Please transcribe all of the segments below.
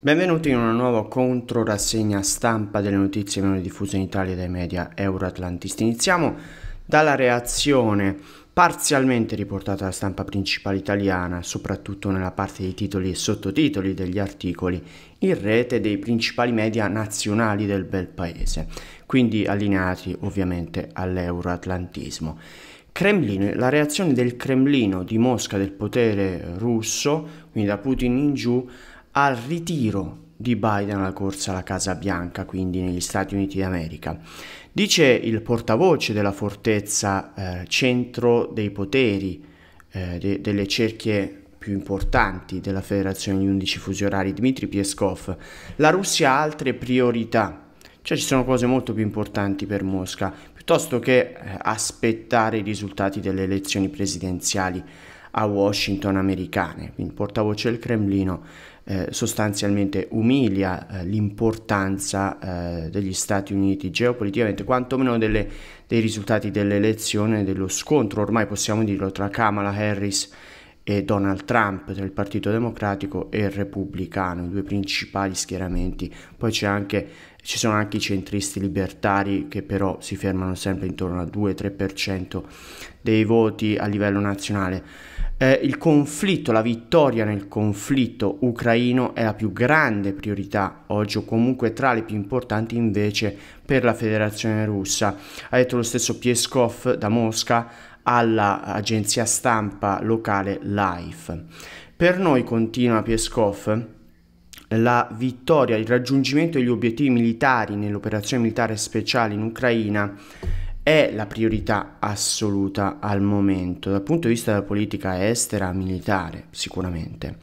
Benvenuti in una nuova controrassegna stampa delle notizie meno diffuse in Italia dai media euroatlantisti. Iniziamo dalla reazione parzialmente riportata alla stampa principale italiana, soprattutto nella parte dei titoli e sottotitoli degli articoli, in rete dei principali media nazionali del bel paese, quindi allineati ovviamente all'euroatlantismo. Cremlino, la reazione del Cremlino di Mosca del potere russo, quindi da Putin in giù, al ritiro di Biden alla corsa alla Casa Bianca, quindi negli Stati Uniti d'America. Dice il portavoce della fortezza eh, centro dei poteri, eh, de- delle cerchie più importanti della Federazione degli 11 Fusi Orari, Dmitry Peskov, la Russia ha altre priorità, cioè ci sono cose molto più importanti per Mosca, piuttosto che eh, aspettare i risultati delle elezioni presidenziali a Washington americane. Quindi portavoce del Cremlino eh, sostanzialmente umilia eh, l'importanza eh, degli Stati Uniti geopoliticamente, quantomeno delle, dei risultati dell'elezione, dello scontro, ormai possiamo dirlo, tra Kamala Harris e Donald Trump tra il Partito Democratico e il Repubblicano, i due principali schieramenti. Poi anche, ci sono anche i centristi libertari che però si fermano sempre intorno al 2-3% dei voti a livello nazionale eh, il conflitto, la vittoria nel conflitto ucraino è la più grande priorità oggi o comunque tra le più importanti invece per la federazione russa. Ha detto lo stesso Pieskov da Mosca all'agenzia stampa locale LIFE. Per noi, continua Pieskov, la vittoria, il raggiungimento degli obiettivi militari nell'operazione militare speciale in Ucraina è la priorità assoluta al momento, dal punto di vista della politica estera, militare sicuramente.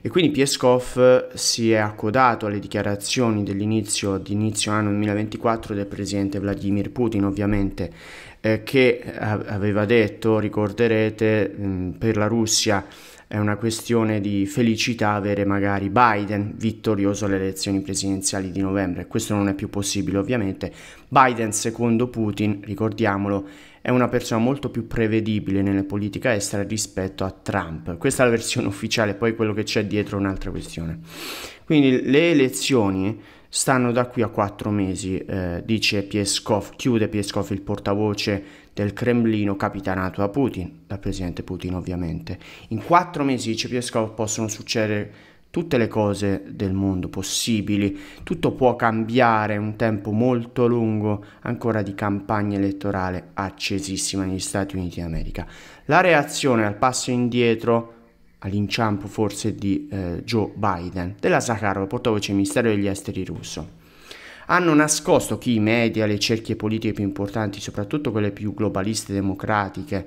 E quindi Pieskov si è accodato alle dichiarazioni dell'inizio d'inizio anno 2024 del presidente Vladimir Putin, ovviamente, eh, che eh, aveva detto, ricorderete, mh, per la Russia è una questione di felicità avere magari Biden vittorioso alle elezioni presidenziali di novembre. Questo non è più possibile ovviamente. Biden, secondo Putin, ricordiamolo, è una persona molto più prevedibile nelle politiche estere rispetto a Trump. Questa è la versione ufficiale, poi quello che c'è dietro è un'altra questione. Quindi le elezioni stanno da qui a quattro mesi, eh, dice Pieskov, chiude Pieskov il portavoce del Cremlino capitanato da Putin, dal presidente Putin ovviamente. In quattro mesi, dice Pieskov, possono succedere tutte le cose del mondo possibili, tutto può cambiare, un tempo molto lungo ancora di campagna elettorale accesissima negli Stati Uniti d'America. La reazione al passo indietro all'inciampo forse di eh, Joe Biden, della Sakharov, portavoce ministero degli esteri russo. Hanno nascosto chi i media, le cerchie politiche più importanti, soprattutto quelle più globaliste democratiche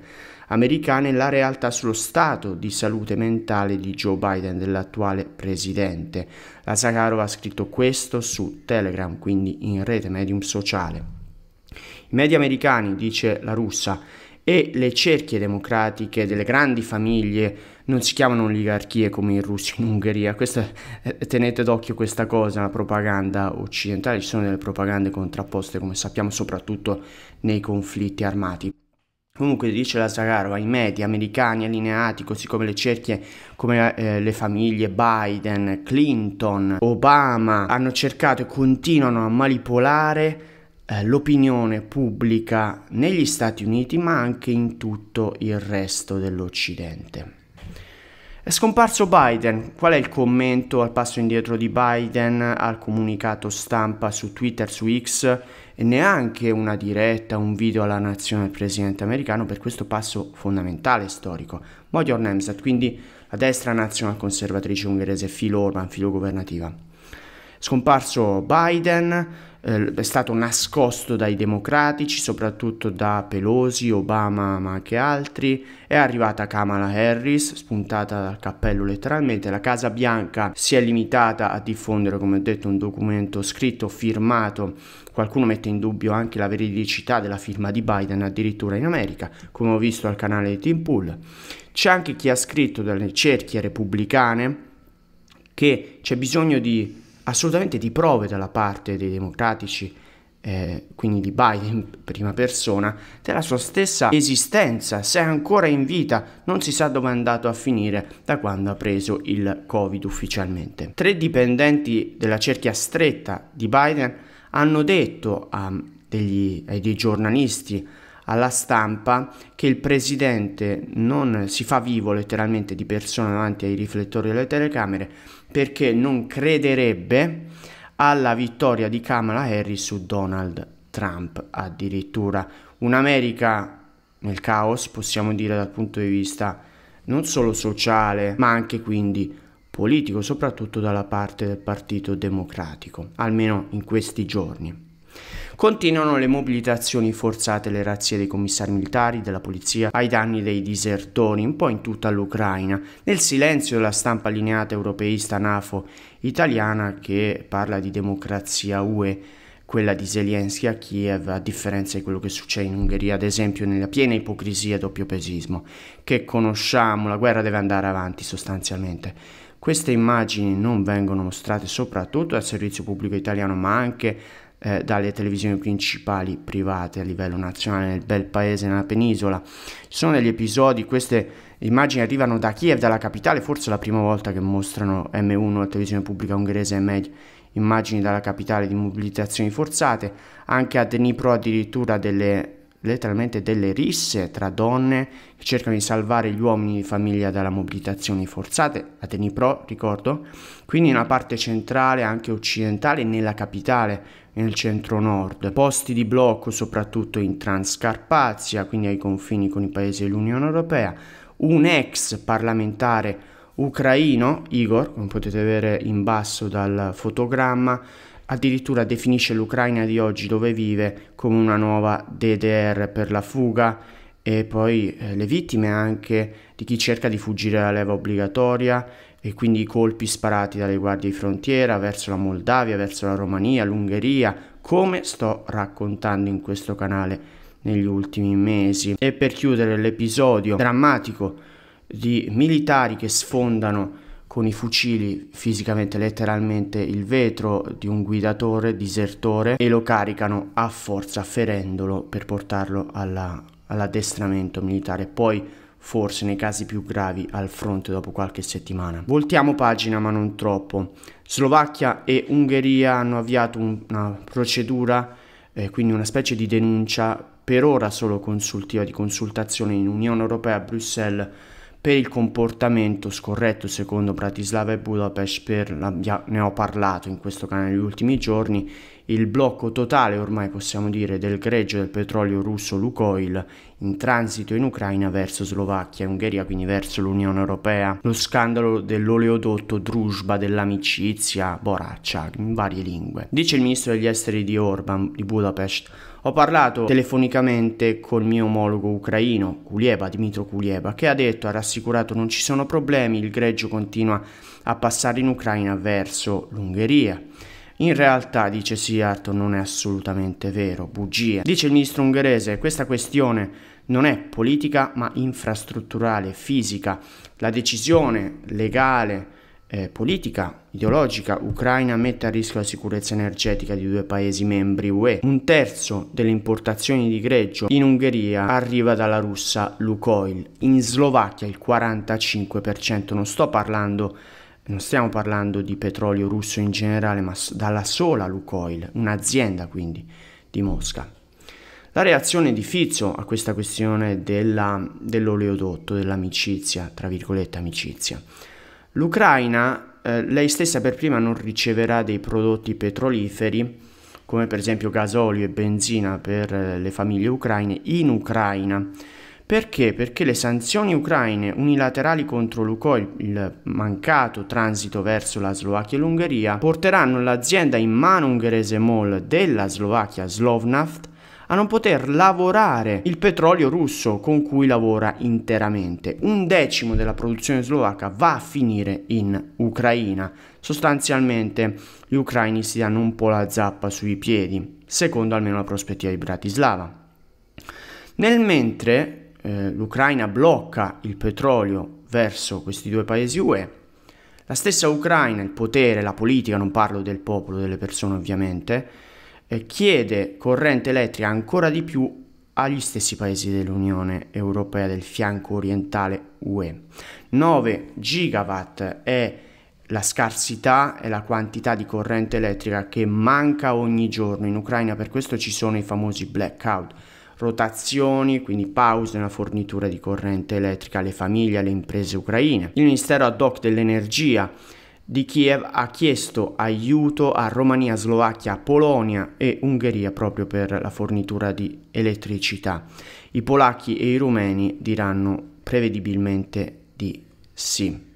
americane, la realtà sullo stato di salute mentale di Joe Biden, dell'attuale presidente. La Sakharov ha scritto questo su Telegram, quindi in rete, medium sociale. I media americani, dice la russa, e le cerchie democratiche delle grandi famiglie non si chiamano oligarchie come in Russia, in Ungheria. Questa, eh, tenete d'occhio questa cosa, la propaganda occidentale, ci sono delle propagande contrapposte come sappiamo soprattutto nei conflitti armati. Comunque dice la Zagarova, i media americani allineati, così come le cerchie, come eh, le famiglie Biden, Clinton, Obama, hanno cercato e continuano a manipolare eh, l'opinione pubblica negli Stati Uniti, ma anche in tutto il resto dell'Occidente. È scomparso Biden. Qual è il commento al passo indietro di Biden al comunicato stampa su Twitter, su X e neanche una diretta, un video alla nazione del presidente americano per questo passo fondamentale storico? Modior Nemzat, quindi la destra nazionale conservatrice ungherese filo Orban, filo governativa. Scomparso Biden, eh, è stato nascosto dai democratici, soprattutto da Pelosi, Obama, ma anche altri. È arrivata Kamala Harris, spuntata dal cappello letteralmente. La Casa Bianca si è limitata a diffondere, come ho detto, un documento scritto, firmato. Qualcuno mette in dubbio anche la veridicità della firma di Biden addirittura in America, come ho visto al canale di Tim Pool. C'è anche chi ha scritto dalle cerchie repubblicane che c'è bisogno di assolutamente di prove dalla parte dei democratici, eh, quindi di Biden in prima persona, della sua stessa esistenza, se è ancora in vita, non si sa dove è andato a finire da quando ha preso il Covid ufficialmente. Tre dipendenti della cerchia stretta di Biden hanno detto a degli, ai dei giornalisti alla stampa che il presidente non si fa vivo letteralmente di persona davanti ai riflettori delle telecamere perché non crederebbe alla vittoria di Kamala Harris su Donald Trump addirittura. Un'America nel caos, possiamo dire dal punto di vista non solo sociale, ma anche quindi politico, soprattutto dalla parte del Partito Democratico, almeno in questi giorni. Continuano le mobilitazioni forzate, le razzie dei commissari militari, della polizia, ai danni dei disertori, un po' in tutta l'Ucraina. Nel silenzio della stampa allineata europeista NAFO italiana che parla di democrazia UE, quella di Zelensky a Kiev, a differenza di quello che succede in Ungheria, ad esempio, nella piena ipocrisia e doppio pesismo che conosciamo, la guerra deve andare avanti sostanzialmente. Queste immagini non vengono mostrate soprattutto al servizio pubblico italiano, ma anche eh, dalle televisioni principali private a livello nazionale nel bel paese, nella penisola. Ci sono degli episodi, queste immagini arrivano da Kiev, dalla capitale, forse è la prima volta che mostrano M1, la televisione pubblica ungherese, MED, immagini dalla capitale di mobilitazioni forzate, anche a Dnipro addirittura delle letteralmente delle risse tra donne che cercano di salvare gli uomini di famiglia dalla mobilitazione forzata, Ateni Pro, ricordo, quindi una parte centrale anche occidentale nella capitale, nel centro nord, posti di blocco soprattutto in Transcarpazia, quindi ai confini con i paesi dell'Unione Europea, un ex parlamentare ucraino, Igor, come potete vedere in basso dal fotogramma, Addirittura definisce l'Ucraina di oggi dove vive come una nuova DDR per la fuga e poi eh, le vittime anche di chi cerca di fuggire dalla leva obbligatoria e quindi i colpi sparati dalle guardie di frontiera verso la Moldavia, verso la Romania, l'Ungheria, come sto raccontando in questo canale negli ultimi mesi. E per chiudere l'episodio drammatico di militari che sfondano con i fucili fisicamente letteralmente il vetro di un guidatore disertore e lo caricano a forza ferendolo per portarlo all'addestramento militare poi forse nei casi più gravi al fronte dopo qualche settimana. Voltiamo pagina ma non troppo. Slovacchia e Ungheria hanno avviato un, una procedura, eh, quindi una specie di denuncia per ora solo consultiva di consultazione in Unione Europea a Bruxelles per il comportamento scorretto secondo Bratislava e Budapest, per, ne ho parlato in questo canale negli ultimi giorni, il blocco totale ormai possiamo dire del greggio del petrolio russo Lukoil in transito in Ucraina verso Slovacchia e Ungheria, quindi verso l'Unione Europea, lo scandalo dell'oleodotto Druzhba dell'amicizia, Boraccia, in varie lingue. Dice il ministro degli esteri di Orban di Budapest, ho parlato telefonicamente col mio omologo ucraino, Kulieba, Dmitro Kulieba, che ha detto, ha rassicurato non ci sono problemi, il greggio continua a passare in Ucraina verso l'Ungheria. In realtà, dice Siarto, non è assolutamente vero, bugia. Dice il ministro ungherese, questa questione non è politica ma infrastrutturale, fisica. La decisione legale eh, politica, ideologica, Ucraina mette a rischio la sicurezza energetica di due paesi membri UE. Un terzo delle importazioni di greggio in Ungheria arriva dalla russa Lukoil, in Slovacchia il 45%, non sto parlando non stiamo parlando di petrolio russo in generale, ma dalla sola Lukoil, un'azienda quindi di Mosca. La reazione di Fizio a questa questione dell'oleodotto, dell'amicizia, tra virgolette amicizia, L'Ucraina, eh, lei stessa per prima, non riceverà dei prodotti petroliferi, come per esempio gasolio e benzina per eh, le famiglie ucraine, in Ucraina. Perché? Perché le sanzioni ucraine unilaterali contro l'Ucoil, il mancato transito verso la Slovacchia e l'Ungheria, porteranno l'azienda in mano ungherese MOL della Slovacchia Slovnaft a non poter lavorare il petrolio russo con cui lavora interamente. Un decimo della produzione slovacca va a finire in Ucraina. Sostanzialmente gli ucraini si danno un po' la zappa sui piedi, secondo almeno la prospettiva di Bratislava. Nel mentre eh, l'Ucraina blocca il petrolio verso questi due paesi UE, la stessa Ucraina, il potere, la politica, non parlo del popolo, delle persone ovviamente, chiede corrente elettrica ancora di più agli stessi paesi dell'Unione Europea del fianco orientale UE. 9 gigawatt è la scarsità e la quantità di corrente elettrica che manca ogni giorno in Ucraina, per questo ci sono i famosi blackout, rotazioni, quindi pause nella fornitura di corrente elettrica alle famiglie e alle imprese ucraine. Il Ministero ad hoc dell'Energia di Kiev ha chiesto aiuto a Romania, Slovacchia, Polonia e Ungheria proprio per la fornitura di elettricità. I polacchi e i rumeni diranno prevedibilmente di sì.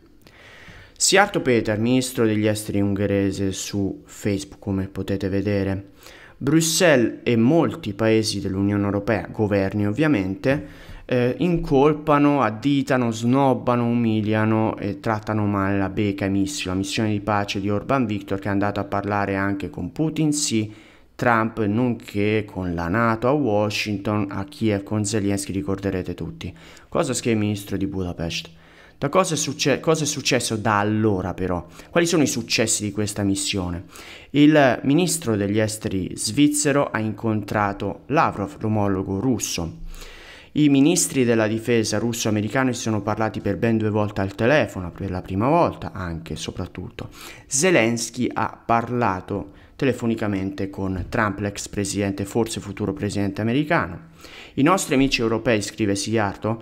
Siarto Peter, ministro degli esteri ungherese su Facebook, come potete vedere, Bruxelles e molti paesi dell'Unione Europea, governi ovviamente, eh, incolpano, additano, snobbano, umiliano e trattano male la Beca e Missio, la missione di pace di Orban Victor che è andato a parlare anche con Putin, sì, Trump, nonché con la Nato a Washington, a Kiev, con Zelensky, ricorderete tutti. Cosa scrive il ministro di Budapest? Da cosa è, succe- cosa è, successo da allora però? Quali sono i successi di questa missione? Il ministro degli esteri svizzero ha incontrato Lavrov, l'omologo russo, i ministri della difesa russo-americani si sono parlati per ben due volte al telefono, per la prima volta anche e soprattutto. Zelensky ha parlato telefonicamente con Trump, l'ex presidente, forse futuro presidente americano. I nostri amici europei, scrive Sigliardo,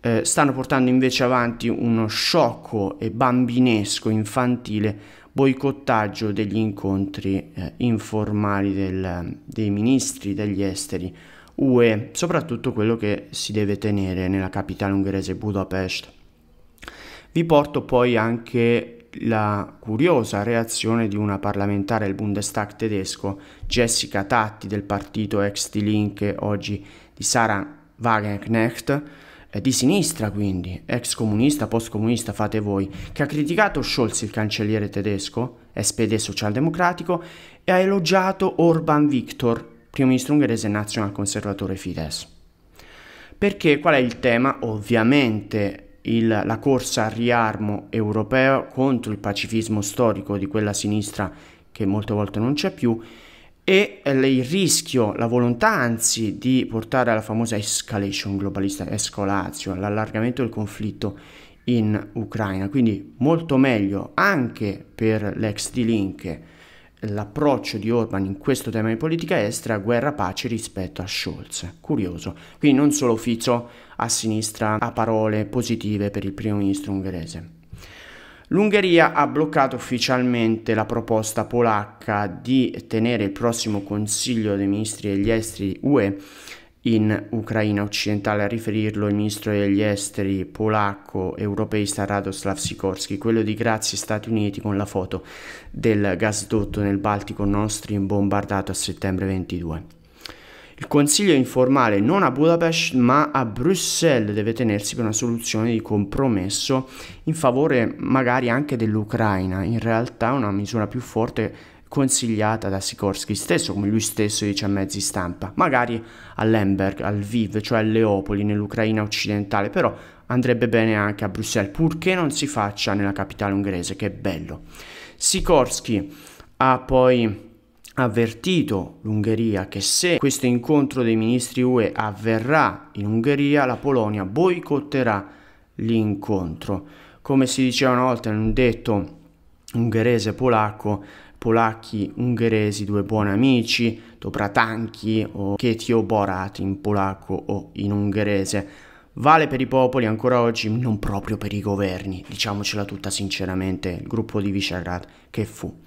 eh, stanno portando invece avanti uno sciocco e bambinesco, infantile boicottaggio degli incontri eh, informali del, dei ministri degli esteri UE, soprattutto quello che si deve tenere nella capitale ungherese Budapest. Vi porto poi anche la curiosa reazione di una parlamentare del Bundestag tedesco, Jessica Tatti del partito ex di Linke, oggi di Sarah Wagenknecht, eh, di sinistra quindi, ex comunista, post comunista, fate voi, che ha criticato Scholz, il cancelliere tedesco, SPD socialdemocratico, e ha elogiato Orban Viktor, primo ministro ungherese nazional conservatore Fidesz. Perché qual è il tema? Ovviamente il, la corsa al riarmo europeo contro il pacifismo storico di quella sinistra che molte volte non c'è più e eh, il rischio, la volontà anzi di portare alla famosa escalation globalista, escolazio, all'allargamento del conflitto in Ucraina. Quindi molto meglio anche per l'ex di Linke l'approccio di Orban in questo tema di politica estera guerra-pace rispetto a Scholz. Curioso. Quindi non solo Fico a sinistra ha parole positive per il primo ministro ungherese. L'Ungheria ha bloccato ufficialmente la proposta polacca di tenere il prossimo Consiglio dei Ministri degli Esteri UE in Ucraina occidentale, a riferirlo il ministro degli esteri polacco europeista Radoslav Sikorski, quello di Grazia Stati Uniti con la foto del gasdotto nel Baltico Nord Stream bombardato a settembre 22. Il consiglio informale non a Budapest ma a Bruxelles deve tenersi per una soluzione di compromesso in favore magari anche dell'Ucraina, in realtà una misura più forte consigliata da Sikorsky stesso, come lui stesso dice a mezzi stampa, magari a al Viv, cioè a Leopoli, nell'Ucraina occidentale, però andrebbe bene anche a Bruxelles, purché non si faccia nella capitale ungherese, che è bello. Sikorsky ha poi avvertito l'Ungheria che se questo incontro dei ministri UE avverrà in Ungheria, la Polonia boicotterà l'incontro. Come si diceva una volta in un detto ungherese polacco, polacchi ungheresi, due buoni amici, Dobratanchi o Ketio Borat in polacco o in ungherese. Vale per i popoli ancora oggi, non proprio per i governi, diciamocela tutta sinceramente, il gruppo di Visegrad che fu.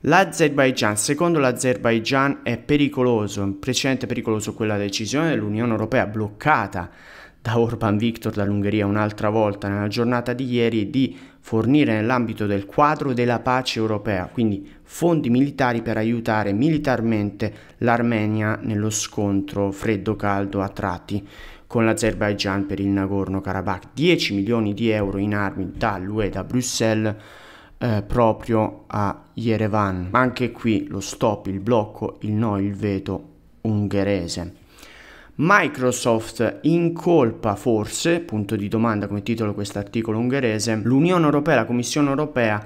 L'Azerbaigian, secondo l'Azerbaigian, è pericoloso, in precedente pericoloso quella decisione dell'Unione Europea bloccata da Orban Viktor dall'Ungheria un'altra volta nella giornata di ieri di fornire nell'ambito del quadro della pace europea, quindi fondi militari per aiutare militarmente l'Armenia nello scontro freddo-caldo a tratti con l'Azerbaigian per il Nagorno-Karabakh, 10 milioni di euro in armi dall'UE da Bruxelles eh, proprio a Yerevan. Anche qui lo stop, il blocco, il no, il veto ungherese. Microsoft incolpa forse, punto di domanda come titolo quest'articolo ungherese, l'Unione Europea, la Commissione Europea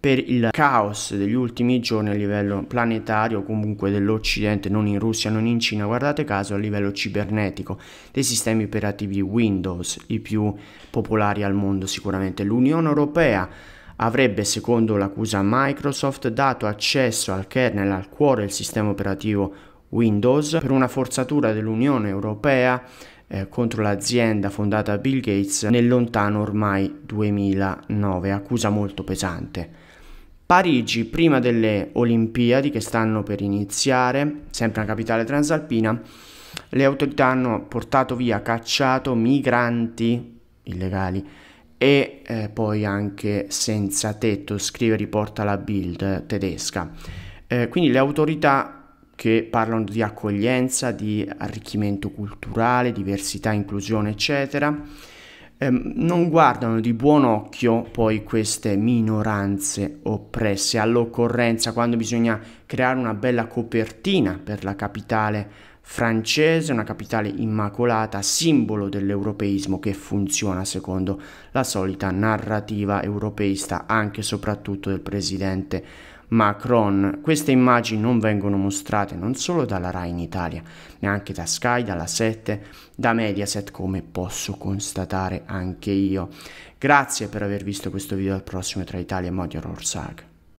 per il caos degli ultimi giorni a livello planetario, comunque dell'Occidente, non in Russia, non in Cina, guardate caso a livello cibernetico, dei sistemi operativi Windows, i più popolari al mondo sicuramente. L'Unione Europea avrebbe, secondo l'accusa Microsoft, dato accesso al kernel, al cuore del sistema operativo Windows, Windows per una forzatura dell'Unione Europea eh, contro l'azienda fondata da Bill Gates nel lontano ormai 2009, accusa molto pesante. Parigi, prima delle Olimpiadi che stanno per iniziare, sempre una capitale transalpina, le autorità hanno portato via, cacciato migranti illegali e eh, poi anche senza tetto, scrive riporta la Bild tedesca. Eh, quindi le autorità che parlano di accoglienza, di arricchimento culturale, diversità, inclusione, eccetera, ehm, non guardano di buon occhio poi queste minoranze oppresse. All'occorrenza, quando bisogna creare una bella copertina per la capitale francese, una capitale immacolata, simbolo dell'europeismo che funziona secondo la solita narrativa europeista, anche e soprattutto del presidente Macron. Queste immagini non vengono mostrate non solo dalla RAI in Italia, neanche da Sky, dalla 7, da Mediaset, come posso constatare anche io. Grazie per aver visto questo video, al prossimo tra Italia e Modior Orsag.